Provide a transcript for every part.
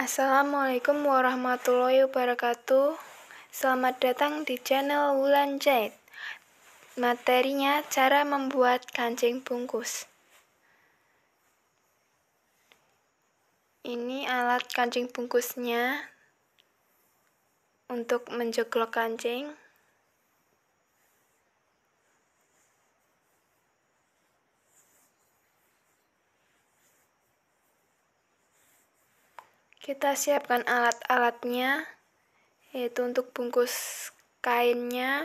Assalamualaikum warahmatullahi wabarakatuh. Selamat datang di channel Wulan Jade. Materinya cara membuat kancing bungkus. Ini alat kancing bungkusnya untuk menjeglok kancing. Kita siapkan alat-alatnya, yaitu untuk bungkus kainnya,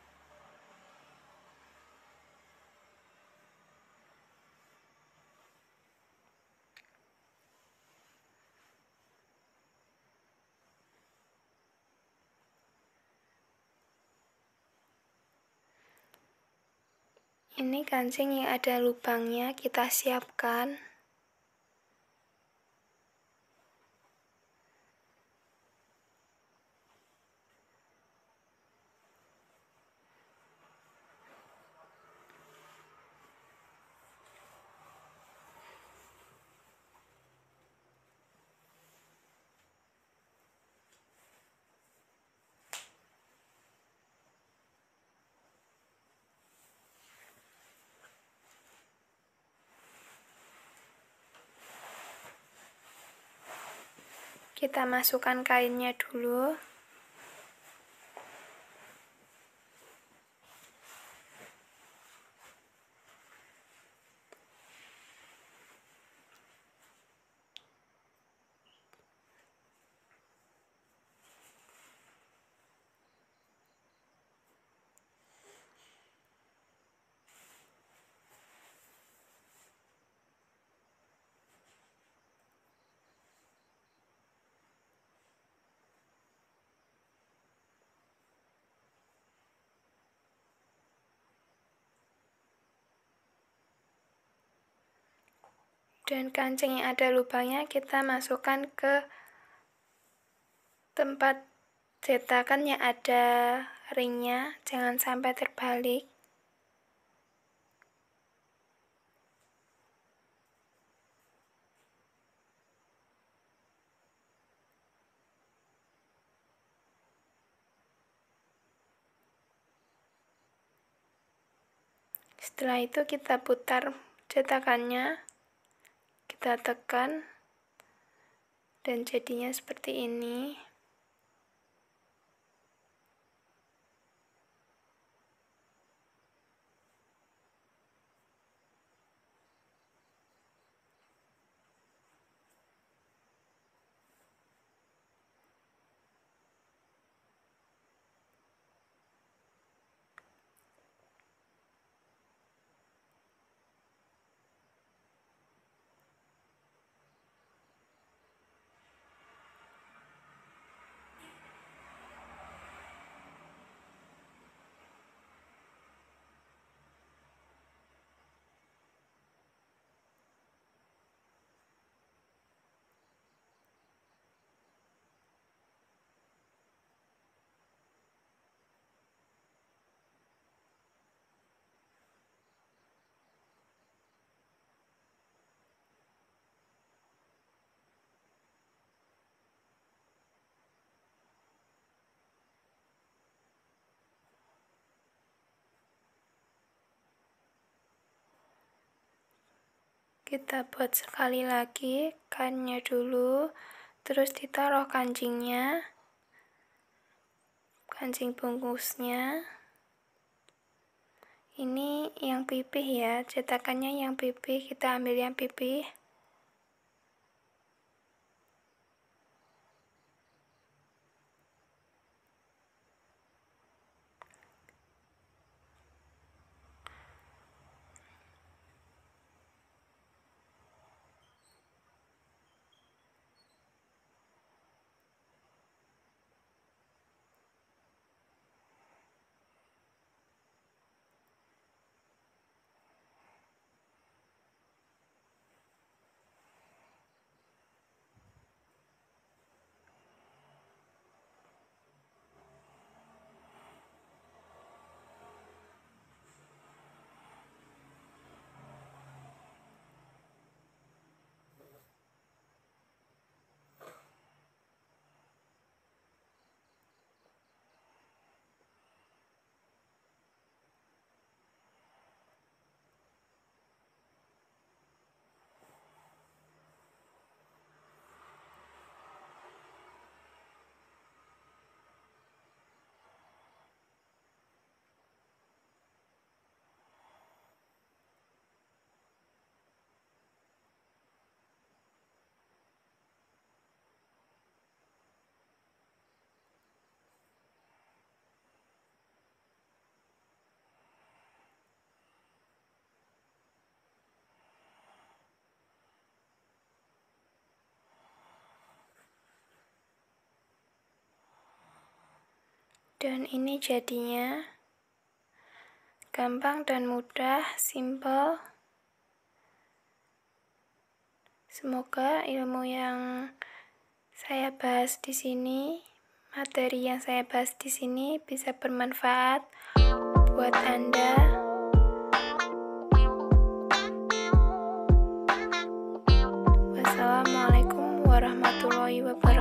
Ini kancing yang ada lubangnya kita siapkan. kita masukkan kainnya dulu dan kancing yang ada lubangnya kita masukkan ke tempat cetakan yang ada ringnya jangan sampai terbalik setelah itu kita putar cetakannya kita tekan dan jadinya seperti ini kita buat sekali lagi kainnya dulu terus ditaruh kancingnya kancing bungkusnya ini yang pipih ya cetakannya yang pipih kita ambil yang pipih dan ini jadinya gampang dan mudah simple semoga ilmu yang saya bahas di sini materi yang saya bahas di sini bisa bermanfaat buat anda wassalamualaikum warahmatullahi wabarakatuh